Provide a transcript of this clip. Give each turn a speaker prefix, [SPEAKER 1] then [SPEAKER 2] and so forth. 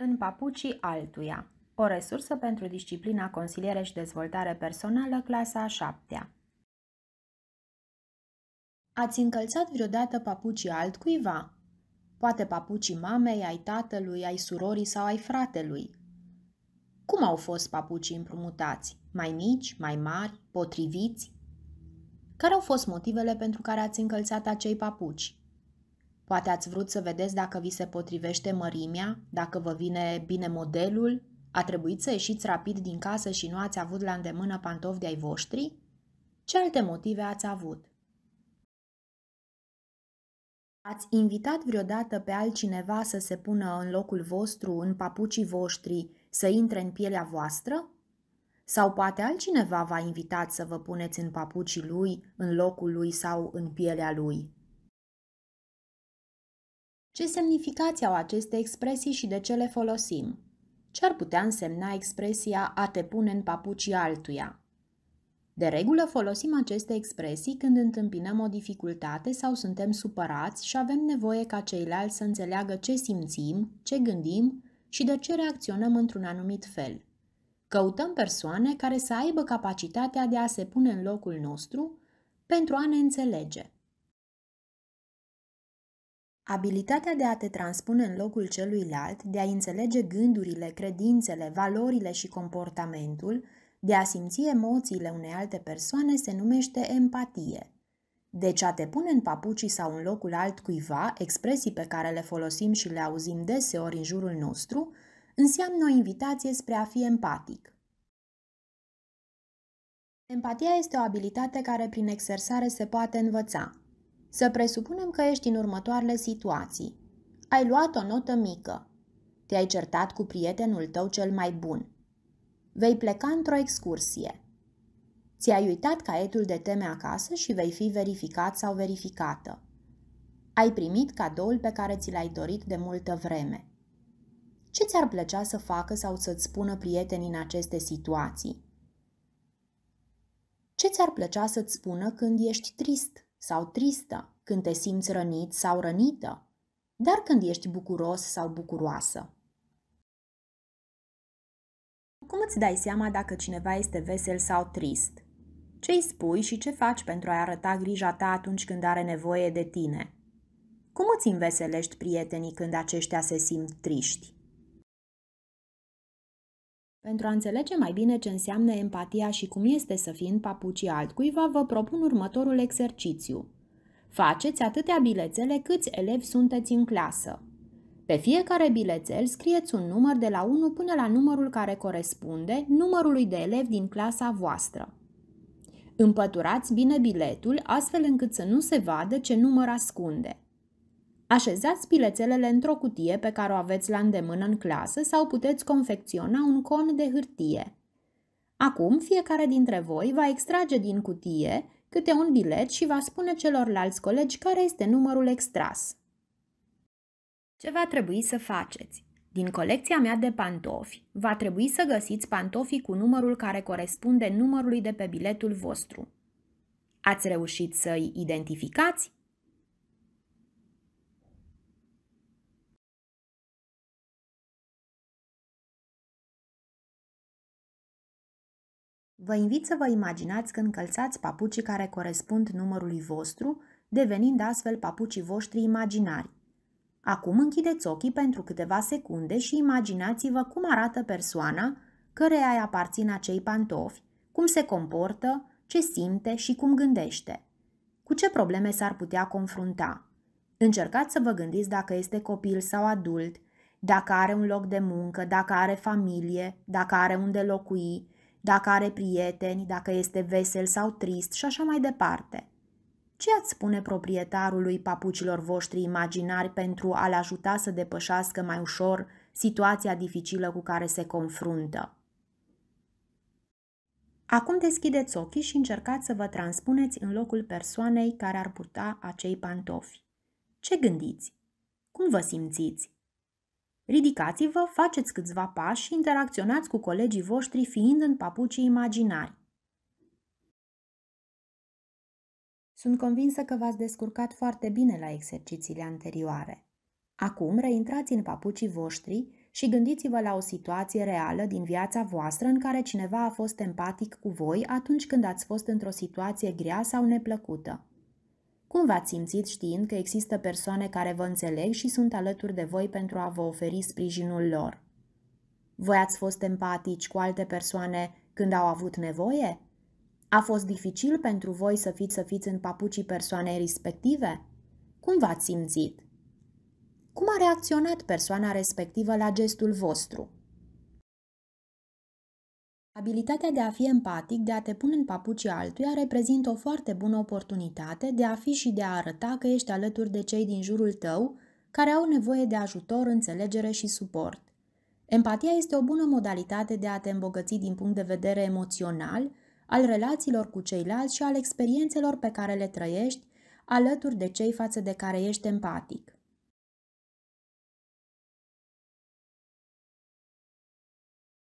[SPEAKER 1] în papucii altuia. O resursă pentru disciplina consiliere și dezvoltare personală, clasa a șaptea. Ați încălțat vreodată papucii altcuiva? Poate papucii mamei, ai tatălui, ai surorii sau ai fratelui. Cum au fost papucii împrumutați? Mai mici, mai mari, potriviți? Care au fost motivele pentru care ați încălțat acei papuci? Poate ați vrut să vedeți dacă vi se potrivește mărimea, dacă vă vine bine modelul, a trebuit să ieșiți rapid din casă și nu ați avut la îndemână pantofi de-ai voștri? Ce alte motive ați avut? Ați invitat vreodată pe altcineva să se pună în locul vostru, în papucii voștri, să intre în pielea voastră? Sau poate altcineva v-a invitat să vă puneți în papucii lui, în locul lui sau în pielea lui? Ce semnificație au aceste expresii și de ce le folosim? Ce ar putea însemna expresia a te pune în papucii altuia? De regulă folosim aceste expresii când întâmpinăm o dificultate sau suntem supărați și avem nevoie ca ceilalți să înțeleagă ce simțim, ce gândim și de ce reacționăm într-un anumit fel. Căutăm persoane care să aibă capacitatea de a se pune în locul nostru pentru a ne înțelege. Abilitatea de a te transpune în locul celuilalt, de a înțelege gândurile, credințele, valorile și comportamentul, de a simți emoțiile unei alte persoane se numește empatie. Deci a te pune în papucii sau în locul altcuiva, expresii pe care le folosim și le auzim deseori în jurul nostru, înseamnă o invitație spre a fi empatic. Empatia este o abilitate care prin exersare se poate învăța, să presupunem că ești în următoarele situații. Ai luat o notă mică. Te-ai certat cu prietenul tău cel mai bun. Vei pleca într-o excursie. Ți-ai uitat caietul de teme acasă și vei fi verificat sau verificată. Ai primit cadoul pe care ți l-ai dorit de multă vreme. Ce ți-ar plăcea să facă sau să-ți spună prietenii în aceste situații? Ce ți-ar plăcea să-ți spună când ești trist? sau tristă, când te simți rănit sau rănită, dar când ești bucuros sau bucuroasă. Cum îți dai seama dacă cineva este vesel sau trist? Ce îi spui și ce faci pentru a-i arăta grija ta atunci când are nevoie de tine? Cum îți înveselești prietenii când aceștia se simt triști? Pentru a înțelege mai bine ce înseamnă empatia și cum este să fii în papucii altcuiva, vă propun următorul exercițiu. Faceți atâtea bilețele câți elevi sunteți în clasă. Pe fiecare bilețel scrieți un număr de la 1 până la numărul care corespunde numărului de elevi din clasa voastră. Împăturați bine biletul astfel încât să nu se vadă ce număr ascunde. Așezați pilețelele într-o cutie pe care o aveți la îndemână în clasă sau puteți confecționa un con de hârtie. Acum, fiecare dintre voi va extrage din cutie câte un bilet și va spune celorlalți colegi care este numărul extras. Ce va trebui să faceți? Din colecția mea de pantofi, va trebui să găsiți pantofii cu numărul care corespunde numărului de pe biletul vostru. Ați reușit să-i identificați? Vă invit să vă imaginați că încălțați papucii care corespund numărului vostru, devenind astfel papucii voștri imaginari. Acum închideți ochii pentru câteva secunde și imaginați-vă cum arată persoana căreia îi aparțin acei pantofi, cum se comportă, ce simte și cum gândește. Cu ce probleme s-ar putea confrunta? Încercați să vă gândiți dacă este copil sau adult, dacă are un loc de muncă, dacă are familie, dacă are unde locui, dacă are prieteni, dacă este vesel sau trist și așa mai departe. Ce ați spune proprietarului papucilor voștri imaginari pentru a-l ajuta să depășească mai ușor situația dificilă cu care se confruntă? Acum deschideți ochii și încercați să vă transpuneți în locul persoanei care ar purta acei pantofi. Ce gândiți? Cum vă simțiți? Ridicați-vă, faceți câțiva pași și interacționați cu colegii voștri fiind în papucii imaginari. Sunt convinsă că v-ați descurcat foarte bine la exercițiile anterioare. Acum reintrați în papucii voștri și gândiți-vă la o situație reală din viața voastră în care cineva a fost empatic cu voi atunci când ați fost într-o situație grea sau neplăcută. Cum v-ați simțit știind că există persoane care vă înțeleg și sunt alături de voi pentru a vă oferi sprijinul lor? Voi ați fost empatici cu alte persoane când au avut nevoie? A fost dificil pentru voi să fiți să fiți în papucii persoanei respective? Cum v-ați simțit? Cum a reacționat persoana respectivă la gestul vostru? Abilitatea de a fi empatic, de a te pune în papucii altuia, reprezintă o foarte bună oportunitate de a fi și de a arăta că ești alături de cei din jurul tău care au nevoie de ajutor, înțelegere și suport. Empatia este o bună modalitate de a te îmbogăți din punct de vedere emoțional, al relațiilor cu ceilalți și al experiențelor pe care le trăiești alături de cei față de care ești empatic.